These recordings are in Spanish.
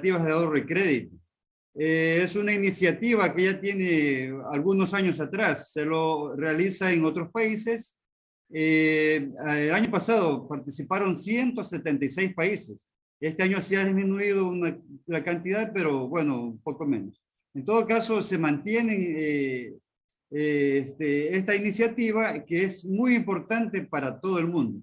de ahorro y crédito. Eh, es una iniciativa que ya tiene algunos años atrás, se lo realiza en otros países. Eh, el año pasado participaron 176 países. Este año se ha disminuido la cantidad, pero bueno, un poco menos. En todo caso, se mantiene eh, este, esta iniciativa que es muy importante para todo el mundo.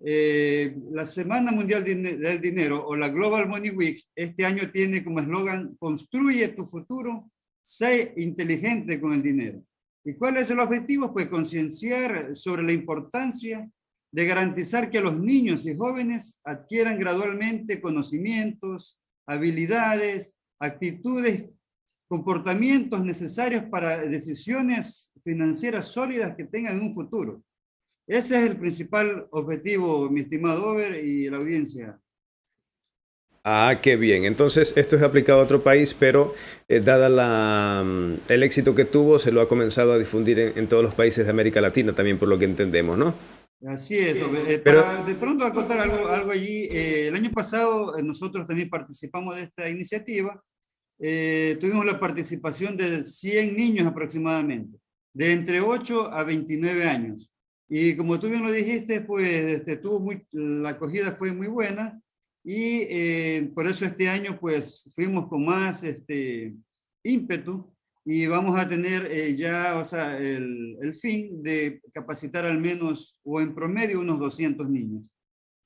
Eh, la Semana Mundial del Dinero o la Global Money Week este año tiene como eslogan Construye tu futuro, sé inteligente con el dinero. ¿Y cuál es el objetivo? Pues concienciar sobre la importancia de garantizar que los niños y jóvenes adquieran gradualmente conocimientos, habilidades, actitudes, comportamientos necesarios para decisiones financieras sólidas que tengan un futuro. Ese es el principal objetivo, mi estimado Over y la audiencia. Ah, qué bien. Entonces, esto es aplicado a otro país, pero eh, dada la, mm, el éxito que tuvo, se lo ha comenzado a difundir en, todos los países de América Latina, también por lo que entendemos, ¿no? Así es. Eh, pero, de pronto, a contar algo, allí, eh, el año pasado nosotros también participamos de esta iniciativa. tuvimos la participación de 100 niños aproximadamente, de entre 8 a 29 años. Y como tú bien lo dijiste, pues este, tuvo muy, la acogida fue muy buena y eh, por eso este año pues fuimos con más este, ímpetu y vamos a tener eh, ya, o sea, el, el, fin de capacitar al menos o en promedio unos 200 niños.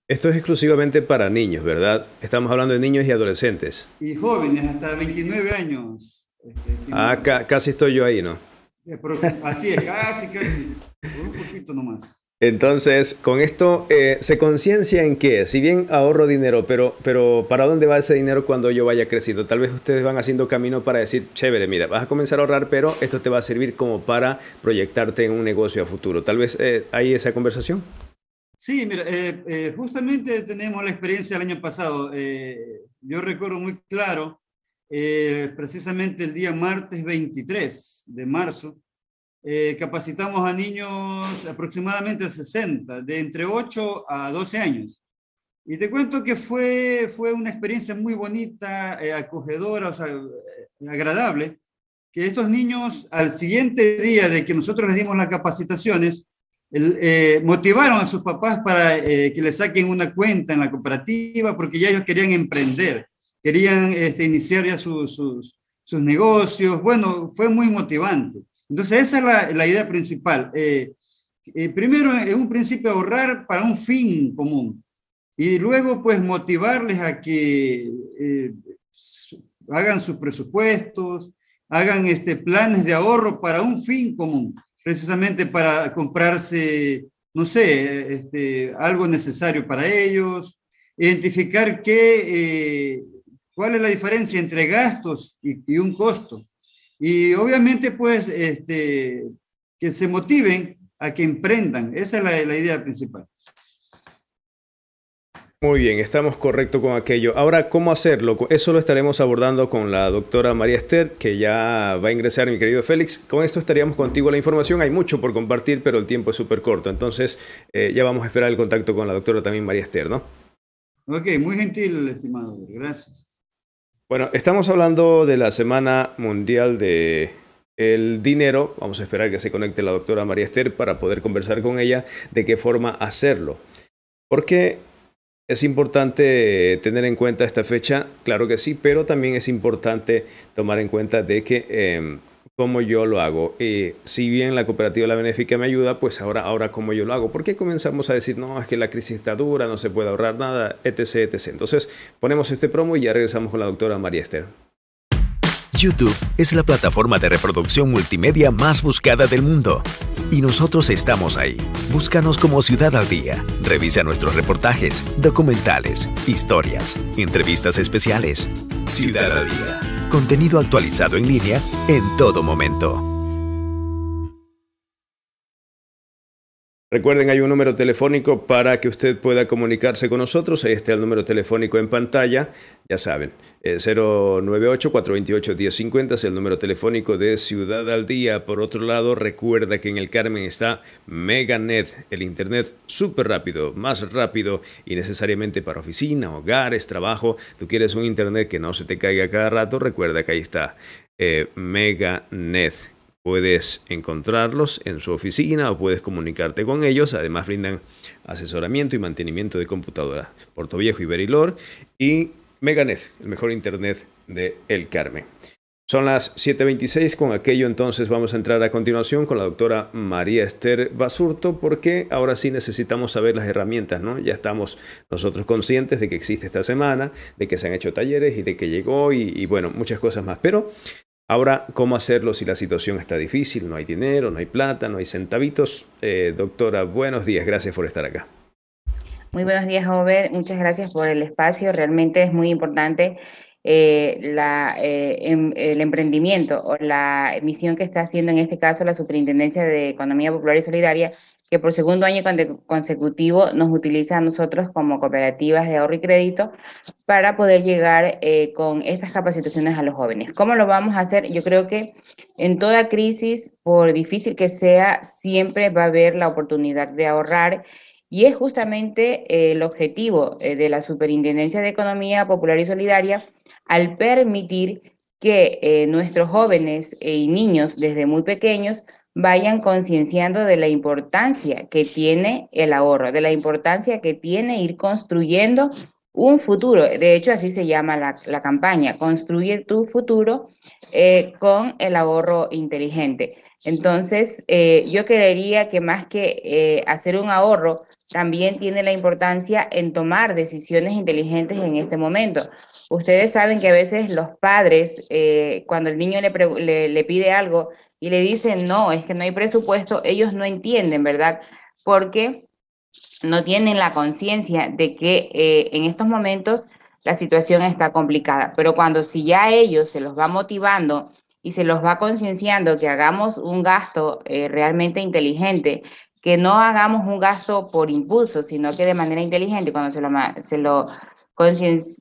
Esto es exclusivamente para niños, ¿verdad? Estamos hablando de niños y adolescentes. Y jóvenes, hasta 29 años. Este, ah, casi estoy yo ahí, ¿no? Así es, casi, casi un poquito nomás. Entonces, con esto eh, se conciencia en qué? si bien ahorro dinero, pero, pero ¿para dónde va ese dinero cuando yo vaya creciendo? Tal vez ustedes van haciendo camino para decir, chévere, mira, vas a comenzar a ahorrar, pero esto te va a servir como para proyectarte en un negocio a futuro. Tal vez hay eh, esa conversación. Sí, mira, eh, justamente tenemos la experiencia del año pasado. yo recuerdo muy claro, precisamente el día martes 23 de marzo, eh, capacitamos a niños aproximadamente 60, de entre 8 a 12 años. Y te cuento que fue, fue una experiencia muy bonita, eh, acogedora, o eh, agradable, que estos niños al siguiente día de que nosotros les dimos las capacitaciones, motivaron a sus papás para que les saquen una cuenta en la cooperativa porque ya ellos querían emprender, querían este, iniciar ya sus, sus, sus, negocios. Bueno, fue muy motivante. Entonces, esa es la, idea principal. Eh, eh, primero, es un principio ahorrar para un fin común y luego, pues, motivarles a que eh, hagan sus presupuestos, hagan este, planes de ahorro para un fin común, precisamente para comprarse, no sé, este, algo necesario para ellos, identificar qué, cuál es la diferencia entre gastos y un costo y obviamente, pues, este, que se motiven a que emprendan. Esa es la, idea principal. Muy bien, estamos correcto con aquello. Ahora, ¿cómo hacerlo? Eso lo estaremos abordando con la doctora María Esther, que ya va a ingresar, mi querido Félix. Con esto estaríamos contigo la información. Hay mucho por compartir, pero el tiempo es súper corto. Entonces, eh, ya vamos a esperar el contacto con la doctora también María Esther, ¿no? Ok, muy gentil, estimado. Gracias. Bueno, estamos hablando de la Semana Mundial de el Dinero. Vamos a esperar que se conecte la doctora María Esther para poder conversar con ella de qué forma hacerlo. Porque es importante tener en cuenta esta fecha, claro que sí, pero también es importante tomar en cuenta de que em, cómo yo lo hago. Eh, si bien la cooperativa La Benéfica me ayuda, pues ahora, ahora cómo yo lo hago. ¿Por qué comenzamos a decir, no, es que la crisis está dura, no se puede ahorrar nada, etc., etc.? Entonces, ponemos este promo y ya regresamos con la doctora María Esther. YouTube es la plataforma de reproducción multimedia más buscada del mundo. Y nosotros estamos ahí. Búscanos como Ciudad al Día. Revisa nuestros reportajes, documentales, historias, entrevistas especiales. Ciudad al Día Contenido actualizado en línea en todo momento. Recuerden, hay un número telefónico para que usted pueda comunicarse con nosotros. Ahí está el número telefónico en pantalla. Ya saben, 098-428-1050 eh, es el número telefónico de Ciudad al Día. Por otro lado, recuerda que en el Carmen está Meganet, el Internet súper rápido, más rápido y necesariamente para oficina, hogares, trabajo. Tú quieres un Internet que no se te caiga cada rato, recuerda que ahí está eh, Meganet Puedes encontrarlos en su oficina o puedes comunicarte con ellos. Además brindan asesoramiento y mantenimiento de computadora. Portoviejo y Iberilor y Meganet, el mejor internet de El Carmen. Son las 7.26, con aquello entonces vamos a entrar a continuación con la doctora María Esther Basurto, porque ahora sí necesitamos saber las herramientas, ¿no? Ya estamos nosotros conscientes de que existe esta semana, de que se han hecho talleres y de que llegó y, y bueno, muchas cosas más. Pero Ahora, ¿cómo hacerlo si la situación está difícil? No hay dinero, no hay plata, no hay centavitos. Eh, doctora, buenos días, gracias por estar acá. Muy buenos días, Robert. Muchas gracias por el espacio. Realmente es muy importante eh, eh, em, el emprendimiento o la misión que está haciendo en este caso la Superintendencia de Economía Popular y Solidaria que por segundo año consecutivo nos utiliza a nosotros como cooperativas de ahorro y crédito para poder llegar eh, con estas capacitaciones a los jóvenes. ¿Cómo lo vamos a hacer? Yo creo que en toda crisis, por difícil que sea, siempre va a haber la oportunidad de ahorrar. Y es justamente eh, el objetivo eh, de la Superintendencia de Economía Popular y Solidaria al permitir que nuestros jóvenes y niños desde muy pequeños vayan concienciando de la importancia que tiene el ahorro, de la importancia que tiene ir construyendo un futuro. De hecho, así se llama la, campaña, construye tu futuro eh, con el ahorro inteligente. Entonces, eh, yo creería que más que eh, hacer un ahorro, también tiene la importancia en tomar decisiones inteligentes en este momento. Ustedes saben que a veces los padres, eh, cuando el niño le, le, pide algo y le dicen, no, es que no hay presupuesto, ellos no entienden, ¿verdad? Porque no tienen la conciencia de que en estos momentos la situación está complicada. Pero cuando si ya ellos se los va motivando, y se los va concienciando que hagamos un gasto eh, realmente inteligente, que no hagamos un gasto por impulso, sino que de manera inteligente, cuando se lo, se lo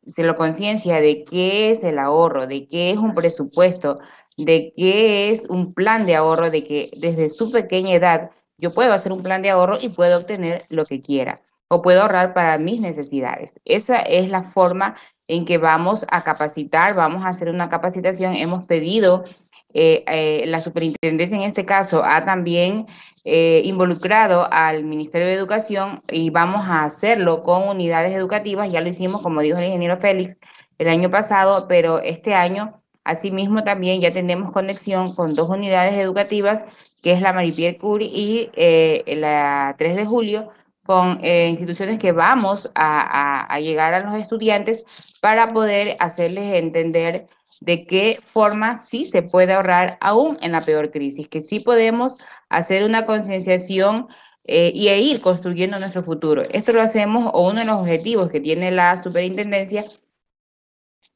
se lo conciencia de qué es el ahorro, de qué es un presupuesto, de qué es un plan de ahorro, de que desde su pequeña edad yo puedo hacer un plan de ahorro y puedo obtener lo que quiera o puedo ahorrar para mis necesidades. Esa es la forma en que vamos a capacitar, vamos a hacer una capacitación. Hemos pedido, eh, eh, la superintendencia en este caso ha también eh, involucrado al Ministerio de Educación y vamos a hacerlo con unidades educativas. Ya lo hicimos, como dijo el ingeniero Félix, el año pasado, pero este año... Asimismo, también ya tenemos conexión con dos unidades educativas, que es la Maripierre Curie y la 3 de julio, con eh, instituciones que vamos a, llegar a los estudiantes para poder hacerles entender de qué forma sí se puede ahorrar aún en la peor crisis, que sí podemos hacer una concienciación eh, y e ir construyendo nuestro futuro. Esto lo hacemos o uno de los objetivos que tiene la superintendencia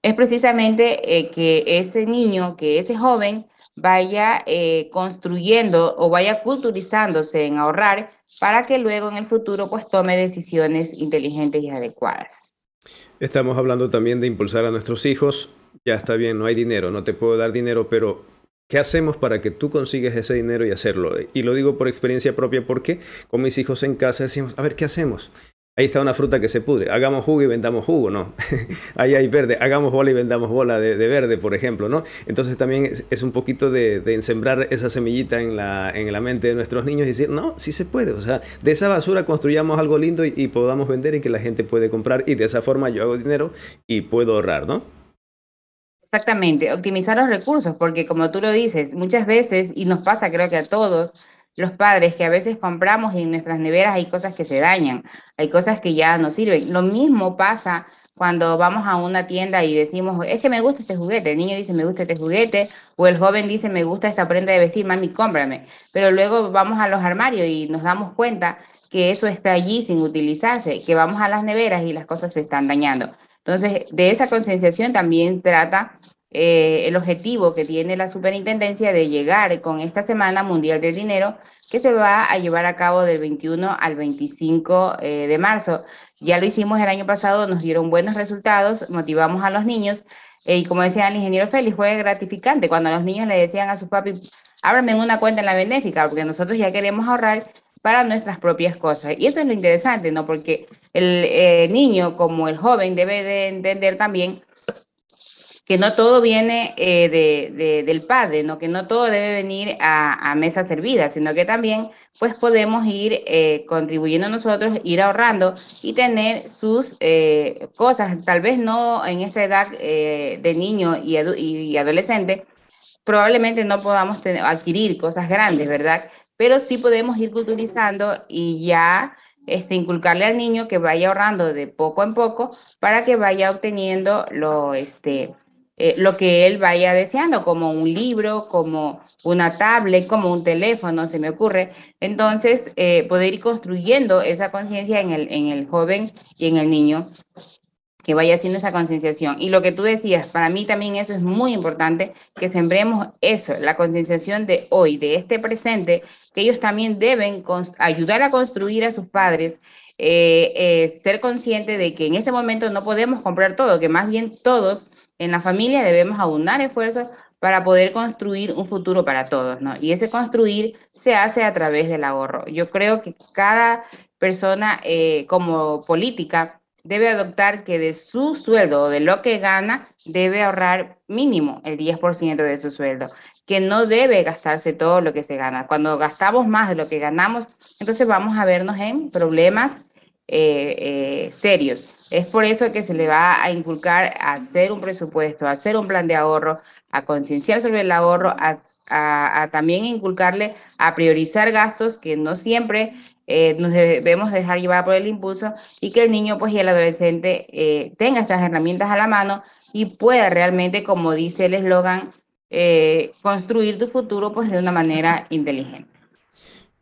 es precisamente eh, que ese niño, que ese joven vaya eh, construyendo o vaya culturizándose en ahorrar para que luego en el futuro pues tome decisiones inteligentes y adecuadas. Estamos hablando también de impulsar a nuestros hijos. Ya está bien, no hay dinero, no te puedo dar dinero, pero ¿Qué hacemos para que tú consigas ese dinero y hacerlo? Y lo digo por experiencia propia porque con mis hijos en casa decimos, a ver, ¿qué hacemos? Ahí está una fruta que se pudre. Hagamos jugo y vendamos jugo, ¿no? Ahí hay verde. Hagamos bola y vendamos bola de, verde, por ejemplo, ¿no? Entonces también es, un poquito de, de, sembrar esa semillita en la, en la mente de nuestros niños y decir, no, sí se puede. O sea, de esa basura construyamos algo lindo y, y podamos vender y que la gente puede comprar. Y de esa forma yo hago dinero y puedo ahorrar, ¿no? Exactamente, optimizar los recursos, porque como tú lo dices, muchas veces, y nos pasa creo que a todos, los padres que a veces compramos y en nuestras neveras hay cosas que se dañan, hay cosas que ya no sirven. Lo mismo pasa cuando vamos a una tienda y decimos, es que me gusta este juguete, el niño dice, me gusta este juguete, o el joven dice, me gusta esta prenda de vestir, mami, cómprame. Pero luego vamos a los armarios y nos damos cuenta que eso está allí sin utilizarse, que vamos a las neveras y las cosas se están dañando. Entonces, de esa concienciación también trata eh, el objetivo que tiene la superintendencia de llegar con esta Semana Mundial del Dinero que se va a llevar a cabo del 21 al 25 eh, de marzo. Ya lo hicimos el año pasado, nos dieron buenos resultados, motivamos a los niños eh, y como decía el ingeniero Félix, fue gratificante cuando los niños le decían a sus papi, ábrame una cuenta en la benéfica porque nosotros ya queremos ahorrar para nuestras propias cosas. Y eso es lo interesante, ¿no? Porque el niño como el joven debe de entender también que no todo viene eh, del padre, ¿no? que no todo debe venir a, mesa servida, sino que también pues podemos ir eh, contribuyendo nosotros, ir ahorrando y tener sus eh, cosas, tal vez no en esa edad de niño y, adolescente, probablemente no podamos tener, adquirir cosas grandes, ¿verdad? Pero sí podemos ir culturizando y ya este, inculcarle al niño que vaya ahorrando de poco en poco para que vaya obteniendo lo, este, eh, lo que él vaya deseando, como un libro, como una tablet, como un teléfono, se me ocurre. Entonces, eh, poder ir construyendo esa conciencia en el, en el joven y en el niño que vaya haciendo esa concienciación. Y lo que tú decías, para mí también eso es muy importante, que sembremos eso, la concienciación de hoy, de este presente, que ellos también deben ayudar a construir a sus padres eh, eh, ser consciente de que en este momento no podemos comprar todo, que más bien todos en la familia debemos abundar esfuerzos para poder construir un futuro para todos, ¿no? Y ese construir se hace a través del ahorro. Yo creo que cada persona eh, como política debe adoptar que de su sueldo o de lo que gana debe ahorrar mínimo el 10% de su sueldo, que no debe gastarse todo lo que se gana. Cuando gastamos más de lo que ganamos, entonces vamos a vernos en problemas eh, eh, serios. Es por eso que se le va a inculcar a hacer un presupuesto, hacer un plan de ahorro, a concienciar sobre el ahorro, a, también inculcarle a priorizar gastos que no siempre eh, nos debemos dejar llevar por el impulso y que el niño pues, y el adolescente tenga estas herramientas a la mano y pueda realmente, como dice el eslogan, construir tu futuro pues, de una manera inteligente.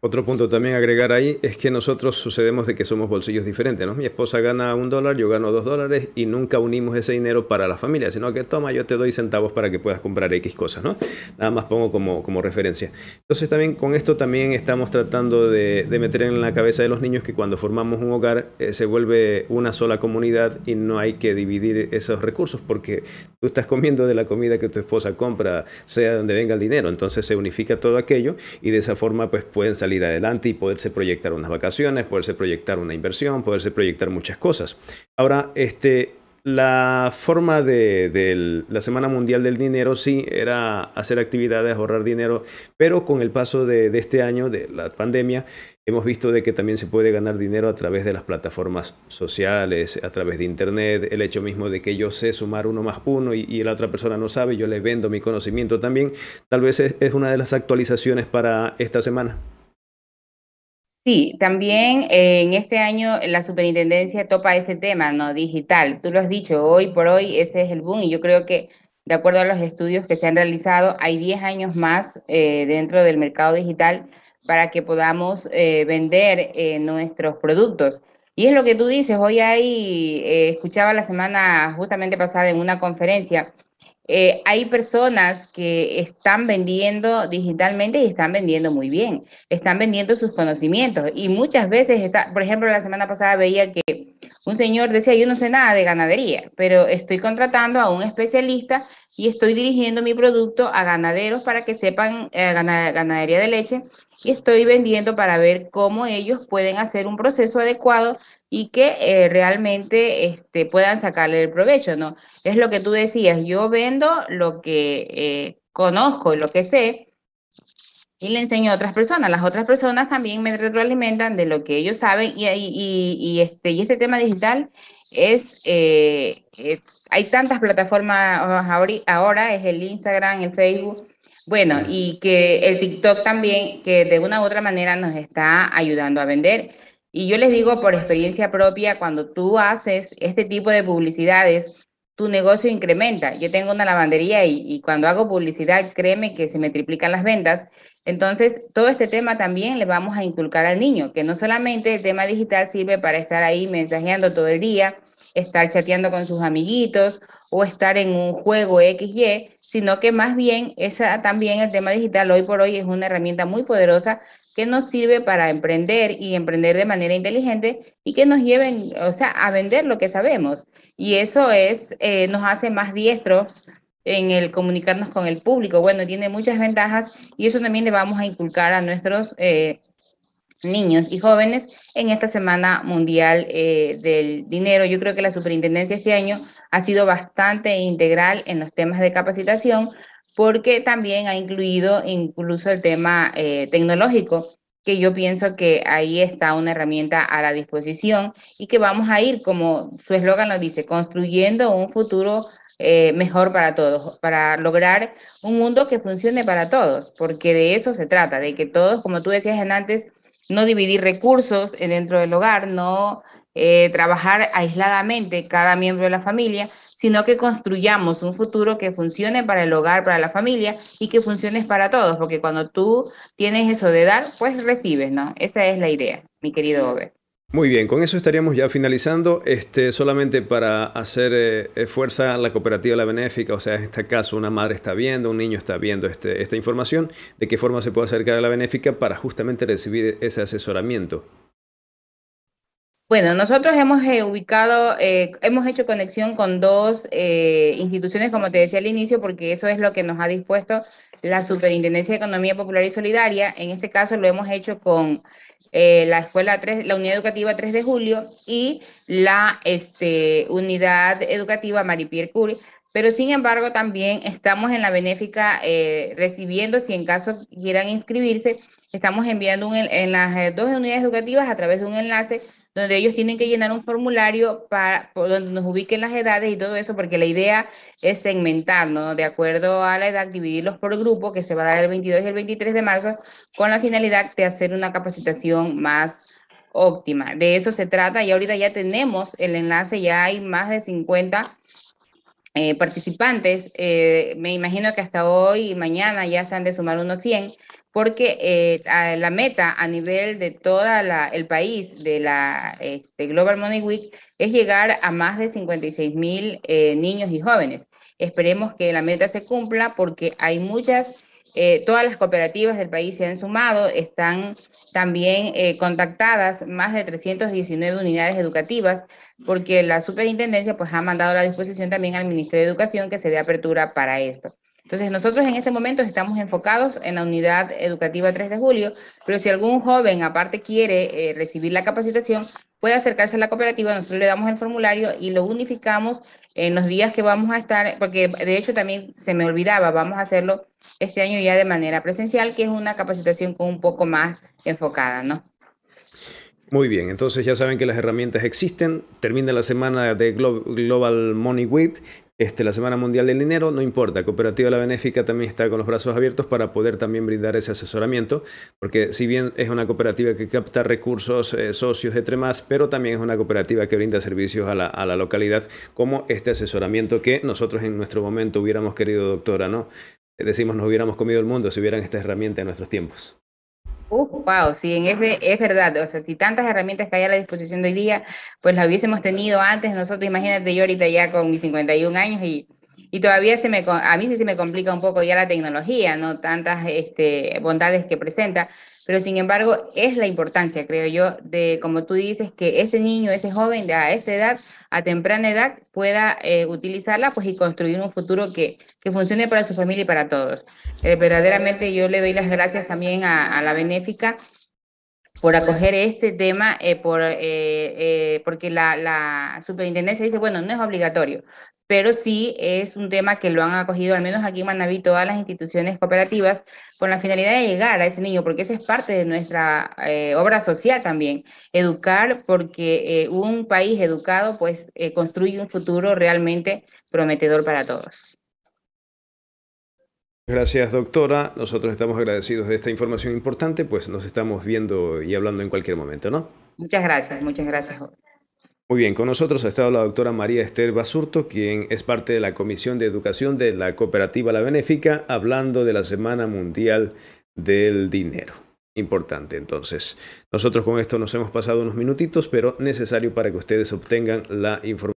Otro punto también agregar ahí es que nosotros sucedemos de que somos bolsillos diferentes, ¿no? Mi esposa gana un dólar, yo gano dos dólares y nunca unimos ese dinero para la familia, sino que toma, yo te doy centavos para que puedas comprar X cosas, ¿no? Nada más pongo como, como referencia. Entonces también con esto también estamos tratando de, de meter en la cabeza de los niños que cuando formamos un hogar eh, se vuelve una sola comunidad y no hay que dividir esos recursos porque tú estás comiendo de la comida que tu esposa compra, sea donde venga el dinero, entonces se unifica todo aquello y de esa forma pues pueden salir salir adelante y poderse proyectar unas vacaciones, poderse proyectar una inversión, poderse proyectar muchas cosas. Ahora, este, la forma de, la Semana Mundial del Dinero sí era hacer actividades, ahorrar dinero, pero con el paso de, este año, de la pandemia, hemos visto de que también se puede ganar dinero a través de las plataformas sociales, a través de Internet, el hecho mismo de que yo sé sumar uno más uno y, la otra persona no sabe, yo le vendo mi conocimiento también, tal vez es, es una de las actualizaciones para esta semana. Sí, también eh, en este año la superintendencia topa ese tema, ¿no? Digital. Tú lo has dicho, hoy por hoy este es el boom y yo creo que de acuerdo a los estudios que se han realizado, hay 10 años más eh, dentro del mercado digital para que podamos eh, vender nuestros productos. Y es lo que tú dices, hoy ahí escuchaba la semana justamente pasada en una conferencia, eh, hay personas que están vendiendo digitalmente y están vendiendo muy bien, están vendiendo sus conocimientos y muchas veces, está, por ejemplo, la semana pasada veía que un señor decía, yo no sé nada de ganadería, pero estoy contratando a un especialista y estoy dirigiendo mi producto a ganaderos para que sepan eh, ganadería de leche y estoy vendiendo para ver cómo ellos pueden hacer un proceso adecuado y que eh, realmente este, puedan sacarle el provecho, ¿no? Es lo que tú decías, yo vendo lo que eh, conozco y lo que sé y le enseño a otras personas. Las otras personas también me retroalimentan de lo que ellos saben y, este, y este tema digital es, eh, eh, hay tantas plataformas ahora, es el Instagram, el Facebook, bueno, y que el TikTok también, que de una u otra manera nos está ayudando a vender. Y yo les digo por experiencia propia, cuando tú haces este tipo de publicidades, tu negocio incrementa. Yo tengo una lavandería y, cuando hago publicidad, créeme que se me triplican las ventas. Entonces, todo este tema también le vamos a inculcar al niño, que no solamente el tema digital sirve para estar ahí mensajeando todo el día, estar chateando con sus amiguitos o estar en un juego XY, sino que más bien esa, también el tema digital hoy por hoy es una herramienta muy poderosa que nos sirve para emprender y emprender de manera inteligente y que nos lleven, o sea, a vender lo que sabemos. Y eso es, eh, nos hace más diestros en el comunicarnos con el público. Bueno, tiene muchas ventajas y eso también le vamos a inculcar a nuestros eh, niños y jóvenes en esta Semana Mundial eh, del Dinero. Yo creo que la superintendencia este año ha sido bastante integral en los temas de capacitación porque también ha incluido incluso el tema eh, tecnológico, que yo pienso que ahí está una herramienta a la disposición y que vamos a ir, como su eslogan lo dice, construyendo un futuro eh, mejor para todos, para lograr un mundo que funcione para todos, porque de eso se trata, de que todos, como tú decías en antes, no dividir recursos dentro del hogar, no eh, trabajar aisladamente cada miembro de la familia, sino que construyamos un futuro que funcione para el hogar, para la familia y que funcione para todos, porque cuando tú tienes eso de dar, pues recibes, ¿no? Esa es la idea, mi querido Ober. Muy bien, con eso estaríamos ya finalizando. Este, solamente para hacer eh, eh, fuerza la cooperativa La Benéfica, o sea, en este caso una madre está viendo, un niño está viendo este, esta información, de qué forma se puede acercar a la Benéfica para justamente recibir ese asesoramiento. Bueno, nosotros hemos eh, ubicado, eh, hemos hecho conexión con dos eh, instituciones, como te decía al inicio, porque eso es lo que nos ha dispuesto la Superintendencia de Economía Popular y Solidaria. En este caso lo hemos hecho con la escuela 3, la unidad educativa 3 de julio y la este, unidad educativa Maripier Curie pero sin embargo, también estamos en la benéfica eh, recibiendo, si en caso quieran inscribirse, estamos enviando en las eh, dos unidades educativas a través de un enlace donde ellos tienen que llenar un formulario para donde nos ubiquen las edades y todo eso, porque la idea es segmentarnos de acuerdo a la edad, dividirlos por grupo, que se va a dar el 22 y el 23 de marzo, con la finalidad de hacer una capacitación más óptima. De eso se trata y ahorita ya tenemos el enlace, ya hay más de 50 eh, participantes, eh, me imagino que hasta hoy y mañana ya se han de sumar unos 100, porque eh, la meta a nivel de todo el país de la este, Global Money Week es llegar a más de 56 mil niños y jóvenes. Esperemos que la meta se cumpla porque hay muchas eh, todas las cooperativas del país se han sumado, están también eh, contactadas más de 319 unidades educativas, porque la superintendencia pues, ha mandado la disposición también al Ministerio de Educación que se dé apertura para esto. Entonces, nosotros en este momento estamos enfocados en la unidad educativa 3 de julio, pero si algún joven aparte quiere eh, recibir la capacitación, puede acercarse a la cooperativa, nosotros le damos el formulario y lo unificamos en los días que vamos a estar, porque de hecho también se me olvidaba, vamos a hacerlo este año ya de manera presencial, que es una capacitación con un poco más enfocada, ¿no? Muy bien, entonces ya saben que las herramientas existen. Termina la semana de Global Money Wave este, la Semana Mundial del Dinero, no importa, Cooperativa La Benéfica también está con los brazos abiertos para poder también brindar ese asesoramiento, porque si bien es una cooperativa que capta recursos, eh, socios, entre más, pero también es una cooperativa que brinda servicios a la, a la, localidad, como este asesoramiento que nosotros en nuestro momento hubiéramos querido, doctora, ¿no? Eh, decimos, nos hubiéramos comido el mundo si hubieran esta herramienta en nuestros tiempos. Uh, wow, sí, en es verdad. O sea, si tantas herramientas que hay a la disposición de hoy día, pues las hubiésemos tenido antes nosotros. Imagínate yo ahorita ya con mis 51 años y y todavía se me, a mí sí se me complica un poco ya la tecnología, no tantas este, bondades que presenta, pero sin embargo es la importancia, creo yo, de, como tú dices, que ese niño, ese joven de a esa edad, a temprana edad, pueda eh, utilizarla pues, y construir un futuro que, que, funcione para su familia y para todos. Eh, verdaderamente yo le doy las gracias también a, la benéfica por acoger este tema, eh, por, porque la, la, superintendencia dice, bueno, no es obligatorio, pero sí es un tema que lo han acogido, al menos aquí en Manaví, todas las instituciones cooperativas, con la finalidad de llegar a ese niño, porque esa es parte de nuestra eh, obra social también, educar, porque eh, un país educado pues eh, construye un futuro realmente prometedor para todos. Gracias, doctora. Nosotros estamos agradecidos de esta información importante, pues nos estamos viendo y hablando en cualquier momento, ¿no? Muchas gracias, muchas gracias. Muy bien, con nosotros ha estado la doctora María Esther Basurto, quien es parte de la Comisión de Educación de la Cooperativa La Benéfica, hablando de la Semana Mundial del Dinero. Importante, entonces. Nosotros con esto nos hemos pasado unos minutitos, pero necesario para que ustedes obtengan la información.